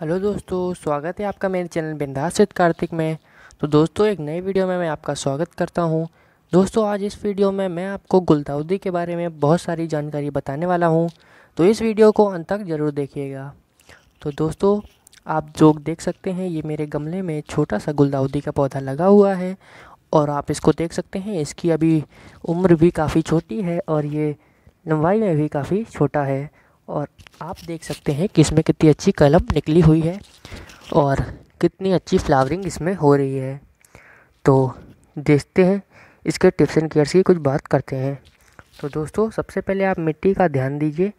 hello दोस्तों स्वागत है आपका मेरे चैनल बिंदास विद कार्तिक में तो दोस्तों एक नई वीडियो में मैं आपका स्वागत करता हूँ दोस्तों आज इस वीडियो में मैं आपको गुलदाउदी के बारे में बहुत सारी जानकारी बताने वाला हूँ तो इस वीडियो को अंत तक ज़रूर देखिएगा तो दोस्तों आप जो देख सकते हैं ये मेरे गमले में छोटा सा गुलदाउदी का पौधा लगा हुआ है और आप इसको देख सकते हैं इसकी अभी उम्र भी काफ़ी छोटी है और ये लंबाई में भी काफ़ी छोटा है और आप देख सकते हैं कि इसमें कितनी अच्छी कलम निकली हुई है और कितनी अच्छी फ्लावरिंग इसमें हो रही है तो देखते हैं इसके टिप्स एंड केयर्स की कुछ बात करते हैं तो दोस्तों सबसे पहले आप मिट्टी का ध्यान दीजिए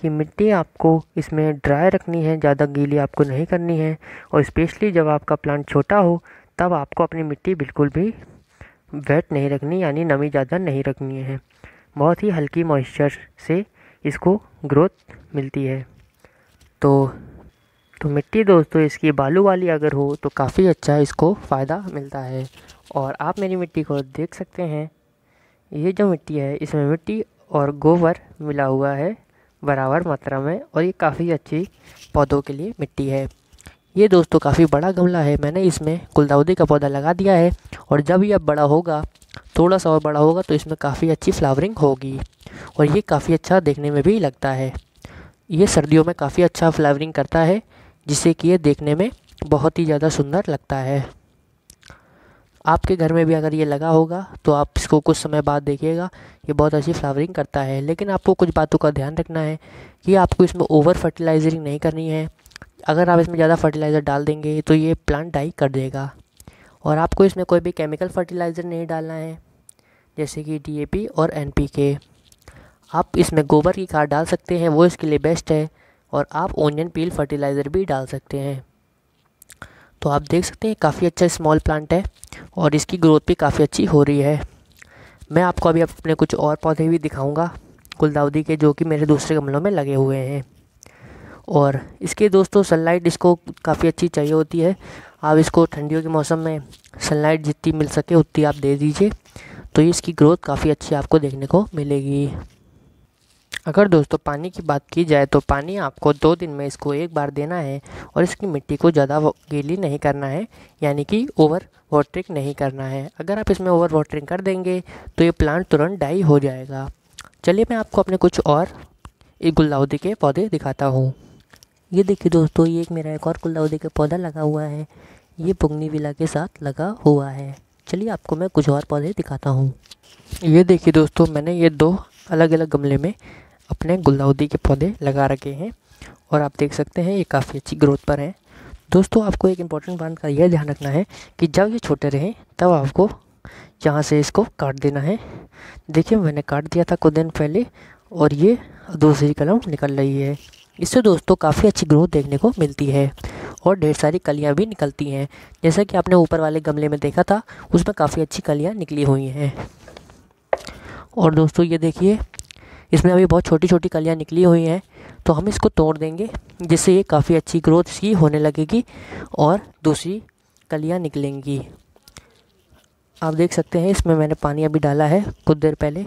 कि मिट्टी आपको इसमें ड्राई रखनी है ज़्यादा गीली आपको नहीं करनी है और स्पेशली जब आपका प्लांट छोटा हो तब आपको अपनी मिट्टी बिल्कुल भी वेट नहीं रखनी यानी नमी ज़्यादा नहीं रखनी है बहुत ही हल्की मॉइस्चर से इसको ग्रोथ मिलती है तो तो मिट्टी दोस्तों इसकी बालू वाली अगर हो तो काफ़ी अच्छा इसको फ़ायदा मिलता है और आप मेरी मिट्टी को देख सकते हैं ये जो मिट्टी है इसमें मिट्टी और गोबर मिला हुआ है बराबर मात्रा में और ये काफ़ी अच्छी पौधों के लिए मिट्टी है ये दोस्तों काफ़ी बड़ा गमला है मैंने इसमें गुलदाउदी का पौधा लगा दिया है और जब यह बड़ा होगा थोड़ा सा और बड़ा होगा तो इसमें काफ़ी अच्छी फ्लावरिंग होगी और ये काफ़ी अच्छा देखने में भी लगता है ये सर्दियों में काफ़ी अच्छा फ्लावरिंग करता है जिससे कि ये देखने में बहुत ही ज़्यादा सुंदर लगता है आपके घर में भी अगर ये लगा होगा तो आप इसको कुछ समय बाद देखिएगा ये बहुत अच्छी फ्लावरिंग करता है लेकिन आपको कुछ बातों का ध्यान रखना है कि आपको इसमें ओवर फर्टिलाइजरिंग नहीं करनी है अगर आप इसमें ज़्यादा फर्टिलाइज़र डाल देंगे तो ये प्लांट डाई कर देगा और आपको इसमें कोई भी केमिकल फर्टिलाइज़र नहीं डालना है जैसे कि डी और एन आप इसमें गोबर की खाद डाल सकते हैं वो इसके लिए बेस्ट है और आप ओनियन पील फर्टिलाइज़र भी डाल सकते हैं तो आप देख सकते हैं काफ़ी अच्छा स्मॉल प्लांट है और इसकी ग्रोथ भी काफ़ी अच्छी हो रही है मैं आपको अभी अपने कुछ और पौधे भी दिखाऊंगा गुलदाउदी के जो कि मेरे दूसरे गमलों में लगे हुए हैं और इसके दोस्तों सनलाइट इसको काफ़ी अच्छी चाहिए होती है आप इसको ठंडियों के मौसम में सनलाइट जितनी मिल सके उतनी आप दे दीजिए तो इसकी ग्रोथ काफ़ी अच्छी आपको देखने को मिलेगी अगर दोस्तों पानी की बात की जाए तो पानी आपको दो दिन में इसको एक बार देना है और इसकी मिट्टी को ज़्यादा गीली नहीं करना है यानी कि ओवर वाटरिंग नहीं करना है अगर आप इसमें ओवर वाटरिंग कर देंगे तो ये प्लांट तुरंत डाई हो जाएगा चलिए मैं आपको अपने कुछ और गुलदाउदी के पौधे दिखाता हूँ ये देखिए दोस्तों ये एक मेरा एक और गुलदाउदी का पौधा लगा हुआ है ये पुंगनी विला के साथ लगा हुआ है चलिए आपको मैं कुछ और पौधे दिखाता हूँ ये देखिए दोस्तों मैंने ये दो अलग अलग गमले में अपने गुलदाउदी के पौधे लगा रखे हैं और आप देख सकते हैं ये काफ़ी अच्छी ग्रोथ पर हैं दोस्तों आपको एक इम्पॉर्टेंट बात का यह ध्यान रखना है कि जब ये छोटे रहें तब आपको यहाँ से इसको काट देना है देखिए मैंने काट दिया था कुछ दिन पहले और ये दूसरी कलम निकल रही है इससे दोस्तों काफ़ी अच्छी ग्रोथ देखने को मिलती है और ढेर सारी कलियाँ भी निकलती हैं जैसा कि आपने ऊपर वाले गमले में देखा था उसमें काफ़ी अच्छी कलियाँ निकली हुई हैं और दोस्तों ये देखिए इसमें अभी बहुत छोटी छोटी कलियाँ निकली हुई हैं तो हम इसको तोड़ देंगे जिससे ये काफ़ी अच्छी ग्रोथ इसकी होने लगेगी और दूसरी कलियाँ निकलेंगी आप देख सकते हैं इसमें मैंने पानी अभी डाला है कुछ देर पहले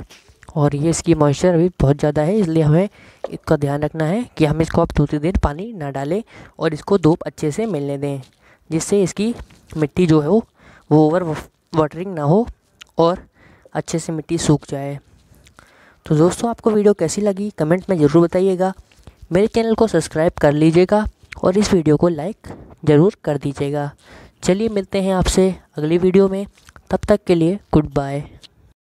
और ये इसकी मॉइस्चर अभी बहुत ज़्यादा है इसलिए हमें इसका ध्यान रखना है कि हम इसको अब थोड़ी देर पानी ना डालें और इसको धूप अच्छे से मिलने दें जिससे इसकी मिट्टी जो है वो वो ओवर वाटरिंग ना हो और अच्छे से मिट्टी सूख जाए तो दोस्तों आपको वीडियो कैसी लगी कमेंट में ज़रूर बताइएगा मेरे चैनल को सब्सक्राइब कर लीजिएगा और इस वीडियो को लाइक ज़रूर कर दीजिएगा चलिए मिलते हैं आपसे अगली वीडियो में तब तक के लिए गुड बाय